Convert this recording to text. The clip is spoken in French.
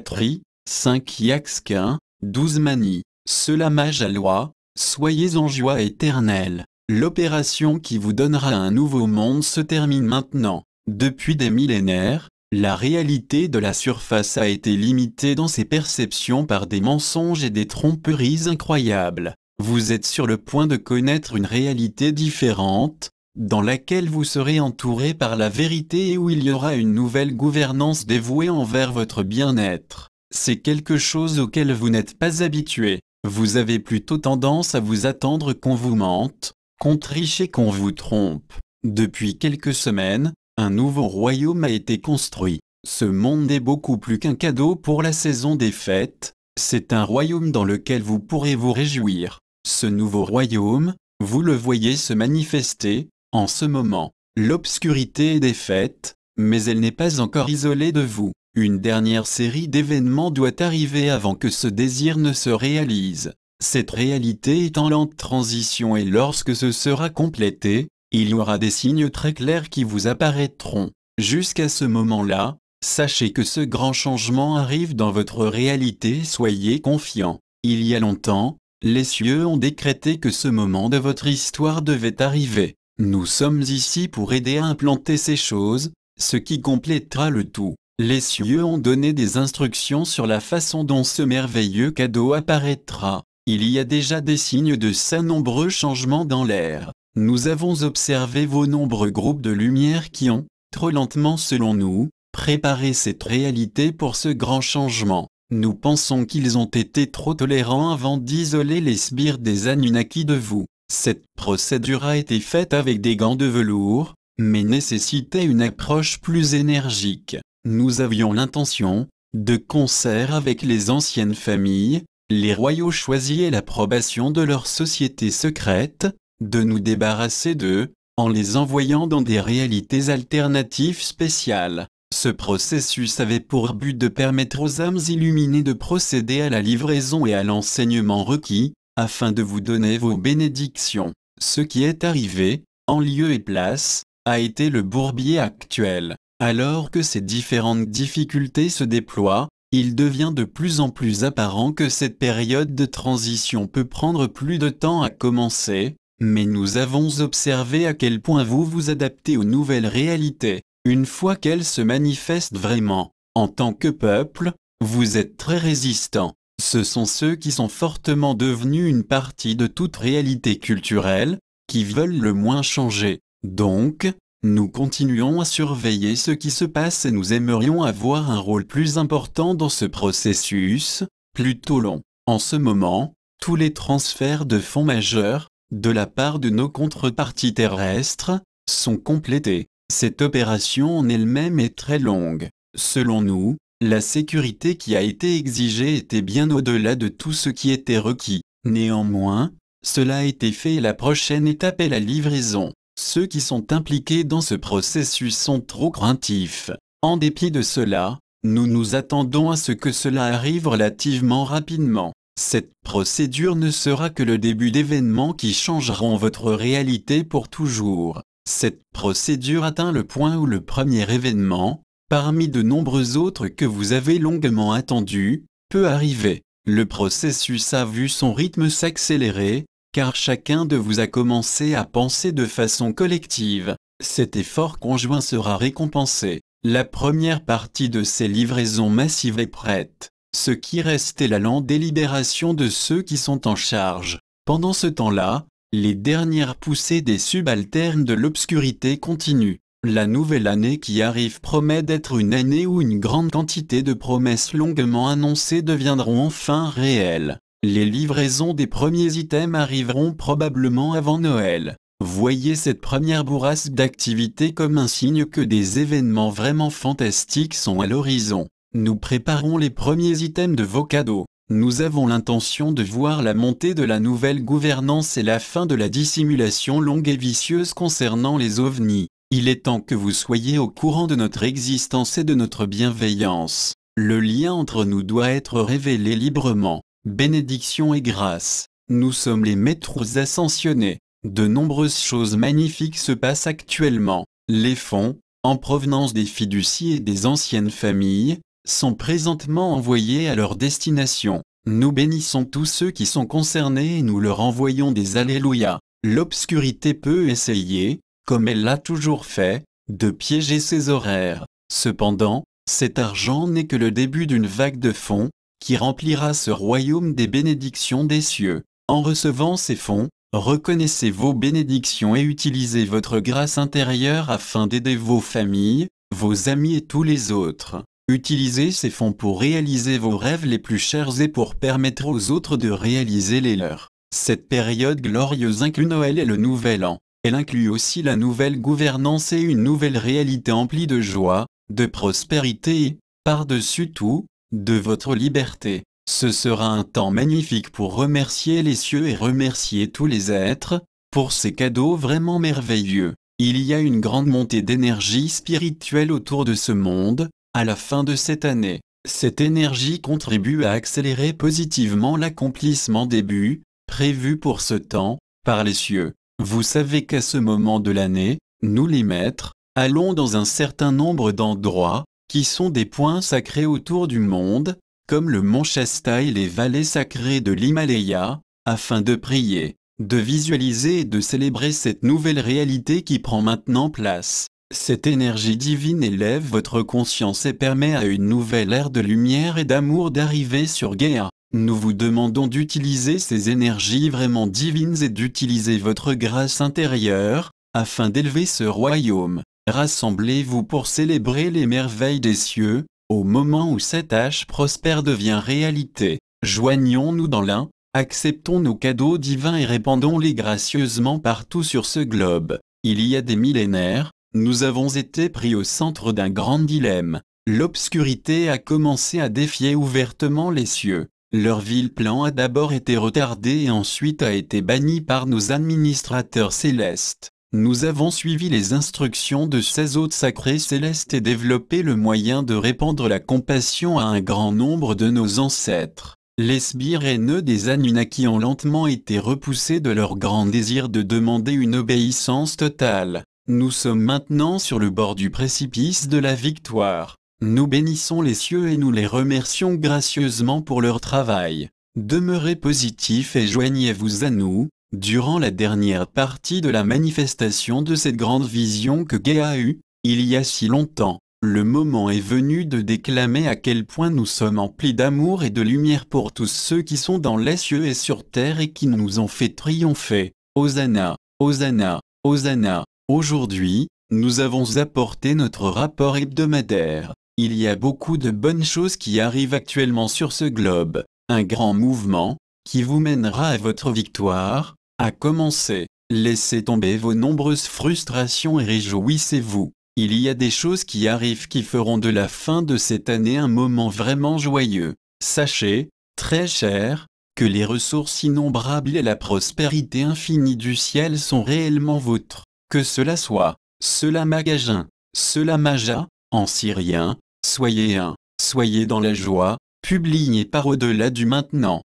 patrie, 5 Iaxquin, 12 Mani, cela loi. soyez en joie éternelle. L'opération qui vous donnera un nouveau monde se termine maintenant. Depuis des millénaires, la réalité de la surface a été limitée dans ses perceptions par des mensonges et des tromperies incroyables. Vous êtes sur le point de connaître une réalité différente, dans laquelle vous serez entouré par la vérité et où il y aura une nouvelle gouvernance dévouée envers votre bien-être. C'est quelque chose auquel vous n'êtes pas habitué. Vous avez plutôt tendance à vous attendre qu'on vous mente, qu'on triche et qu'on vous trompe. Depuis quelques semaines, un nouveau royaume a été construit. Ce monde est beaucoup plus qu'un cadeau pour la saison des fêtes, c'est un royaume dans lequel vous pourrez vous réjouir. Ce nouveau royaume, vous le voyez se manifester, en ce moment, l'obscurité est défaite, mais elle n'est pas encore isolée de vous. Une dernière série d'événements doit arriver avant que ce désir ne se réalise. Cette réalité est en lente transition et lorsque ce sera complété, il y aura des signes très clairs qui vous apparaîtront. Jusqu'à ce moment-là, sachez que ce grand changement arrive dans votre réalité, soyez confiant. Il y a longtemps, les cieux ont décrété que ce moment de votre histoire devait arriver. Nous sommes ici pour aider à implanter ces choses, ce qui complétera le tout. Les cieux ont donné des instructions sur la façon dont ce merveilleux cadeau apparaîtra. Il y a déjà des signes de sa nombreux changements dans l'air. Nous avons observé vos nombreux groupes de lumière qui ont, trop lentement selon nous, préparé cette réalité pour ce grand changement. Nous pensons qu'ils ont été trop tolérants avant d'isoler les sbires des Anunnaki de vous. Cette procédure a été faite avec des gants de velours, mais nécessitait une approche plus énergique. Nous avions l'intention, de concert avec les anciennes familles, les royaux choisis et l'approbation de leur société secrète, de nous débarrasser d'eux, en les envoyant dans des réalités alternatives spéciales. Ce processus avait pour but de permettre aux âmes illuminées de procéder à la livraison et à l'enseignement requis, afin de vous donner vos bénédictions. Ce qui est arrivé, en lieu et place, a été le bourbier actuel. Alors que ces différentes difficultés se déploient, il devient de plus en plus apparent que cette période de transition peut prendre plus de temps à commencer, mais nous avons observé à quel point vous vous adaptez aux nouvelles réalités, une fois qu'elles se manifestent vraiment. En tant que peuple, vous êtes très résistant. Ce sont ceux qui sont fortement devenus une partie de toute réalité culturelle, qui veulent le moins changer. Donc, nous continuons à surveiller ce qui se passe et nous aimerions avoir un rôle plus important dans ce processus, plutôt long. En ce moment, tous les transferts de fonds majeurs, de la part de nos contreparties terrestres, sont complétés. Cette opération en elle-même est très longue. Selon nous, la sécurité qui a été exigée était bien au-delà de tout ce qui était requis. Néanmoins, cela a été fait et la prochaine étape est la livraison. Ceux qui sont impliqués dans ce processus sont trop craintifs. En dépit de cela, nous nous attendons à ce que cela arrive relativement rapidement. Cette procédure ne sera que le début d'événements qui changeront votre réalité pour toujours. Cette procédure atteint le point où le premier événement, parmi de nombreux autres que vous avez longuement attendus, peut arriver. Le processus a vu son rythme s'accélérer, car chacun de vous a commencé à penser de façon collective. Cet effort conjoint sera récompensé. La première partie de ces livraisons massives est prête. Ce qui reste est la lente délibération de ceux qui sont en charge. Pendant ce temps-là, les dernières poussées des subalternes de l'obscurité continuent. La nouvelle année qui arrive promet d'être une année où une grande quantité de promesses longuement annoncées deviendront enfin réelles. Les livraisons des premiers items arriveront probablement avant Noël. Voyez cette première bourrasque d'activité comme un signe que des événements vraiment fantastiques sont à l'horizon. Nous préparons les premiers items de vos cadeaux. Nous avons l'intention de voir la montée de la nouvelle gouvernance et la fin de la dissimulation longue et vicieuse concernant les ovnis. Il est temps que vous soyez au courant de notre existence et de notre bienveillance. Le lien entre nous doit être révélé librement. Bénédiction et grâce. Nous sommes les maîtres ascensionnés. De nombreuses choses magnifiques se passent actuellement. Les fonds, en provenance des fiducies et des anciennes familles, sont présentement envoyés à leur destination. Nous bénissons tous ceux qui sont concernés et nous leur envoyons des Alléluia. L'obscurité peut essayer, comme elle l'a toujours fait, de piéger ses horaires. Cependant, cet argent n'est que le début d'une vague de fonds, qui remplira ce royaume des bénédictions des cieux. En recevant ces fonds, reconnaissez vos bénédictions et utilisez votre grâce intérieure afin d'aider vos familles, vos amis et tous les autres. Utilisez ces fonds pour réaliser vos rêves les plus chers et pour permettre aux autres de réaliser les leurs. Cette période glorieuse inclut Noël et le Nouvel An elle inclut aussi la nouvelle gouvernance et une nouvelle réalité emplie de joie, de prospérité et, par-dessus tout, de votre liberté. Ce sera un temps magnifique pour remercier les cieux et remercier tous les êtres, pour ces cadeaux vraiment merveilleux. Il y a une grande montée d'énergie spirituelle autour de ce monde, à la fin de cette année. Cette énergie contribue à accélérer positivement l'accomplissement des buts, prévus pour ce temps, par les cieux. Vous savez qu'à ce moment de l'année, nous les maîtres, allons dans un certain nombre d'endroits, qui sont des points sacrés autour du monde, comme le mont Shasta et les vallées sacrées de l'Himalaya, afin de prier, de visualiser et de célébrer cette nouvelle réalité qui prend maintenant place. Cette énergie divine élève votre conscience et permet à une nouvelle ère de lumière et d'amour d'arriver sur Gaia. Nous vous demandons d'utiliser ces énergies vraiment divines et d'utiliser votre grâce intérieure, afin d'élever ce royaume. Rassemblez-vous pour célébrer les merveilles des cieux, au moment où cette tâche prospère devient réalité. Joignons-nous dans l'un, acceptons nos cadeaux divins et répandons-les gracieusement partout sur ce globe. Il y a des millénaires, nous avons été pris au centre d'un grand dilemme. L'obscurité a commencé à défier ouvertement les cieux. Leur vil-plan a d'abord été retardé et ensuite a été banni par nos administrateurs célestes. Nous avons suivi les instructions de ces hôtes sacrés célestes et développé le moyen de répandre la compassion à un grand nombre de nos ancêtres. Les sbires haineux des Anunnaki ont lentement été repoussés de leur grand désir de demander une obéissance totale. Nous sommes maintenant sur le bord du précipice de la victoire. Nous bénissons les cieux et nous les remercions gracieusement pour leur travail. Demeurez positifs et joignez-vous à nous, durant la dernière partie de la manifestation de cette grande vision que Gay a eue, il y a si longtemps. Le moment est venu de déclamer à quel point nous sommes emplis d'amour et de lumière pour tous ceux qui sont dans les cieux et sur terre et qui nous ont fait triompher. Hosanna, Hosanna, Hosanna. Aujourd'hui, nous avons apporté notre rapport hebdomadaire. Il y a beaucoup de bonnes choses qui arrivent actuellement sur ce globe, un grand mouvement, qui vous mènera à votre victoire, à commencer, laissez tomber vos nombreuses frustrations et réjouissez-vous. Il y a des choses qui arrivent qui feront de la fin de cette année un moment vraiment joyeux. Sachez, très cher, que les ressources innombrables et la prospérité infinie du ciel sont réellement vôtres. Que cela soit, cela magasin, cela maja, en syrien, Soyez un, soyez dans la joie, publiez par au-delà du maintenant.